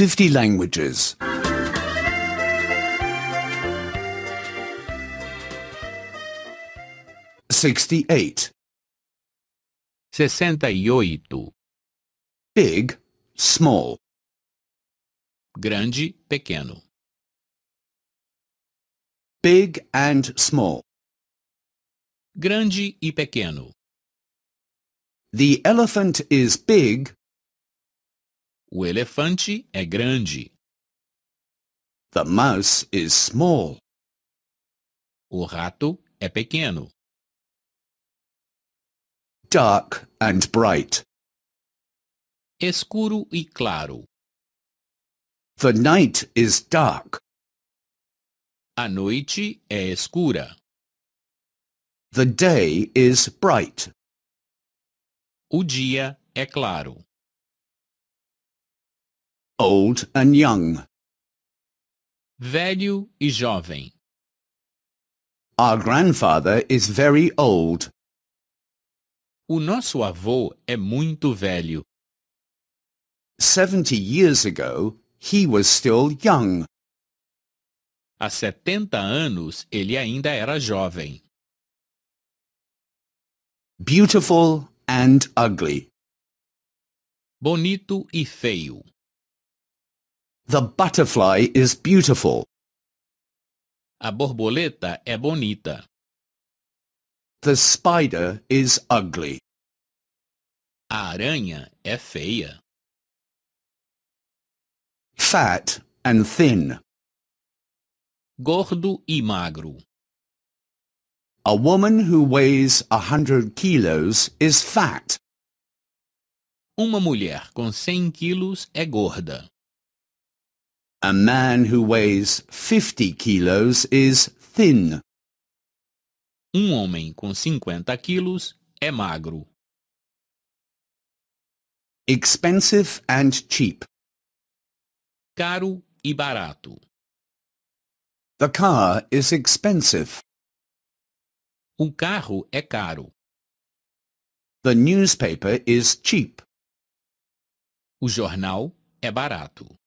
50 languages. 68. 68. Big, small. Grande, pequeno. Big and small. Grande e pequeno. The elephant is big O elefante é grande. The mouse is small. O rato é pequeno. Dark and bright. Escuro e claro. The night is dark. A noite é escura. The day is bright. O dia é claro. old and young. Velho e jovem. Our grandfather is very old. O nosso avô é muito velho. Seventy years ago, he was still young. Há setenta anos, ele ainda era jovem. Beautiful and ugly. Bonito e feio. The butterfly is beautiful. A borboleta é bonita. The spider is ugly. A aranha é feia. Fat and thin. Gordo e magro. A woman who weighs a hundred kilos is fat. Uma mulher com cem quilos é gorda. A man who weighs 50 kilos is thin. Um homem com 50 quilos é magro. Expensive and cheap. Caro e barato. The car is expensive. O carro é caro. The newspaper is cheap. O jornal é barato.